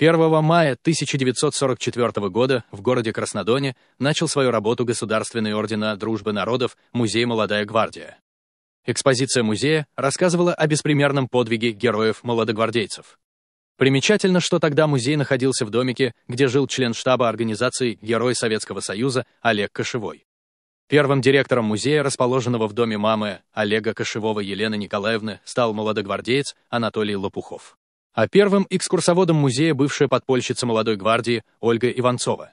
1 мая 1944 года в городе Краснодоне начал свою работу Государственный ордена Дружбы народов Музей «Молодая гвардия». Экспозиция музея рассказывала о беспримерном подвиге героев-молодогвардейцев. Примечательно, что тогда музей находился в домике, где жил член штаба организации «Герой Советского Союза» Олег Кошевой. Первым директором музея, расположенного в доме мамы Олега Кошевого Елены Николаевны, стал молодогвардеец Анатолий Лопухов а первым экскурсоводом музея бывшая подпольщица молодой гвардии Ольга Иванцова.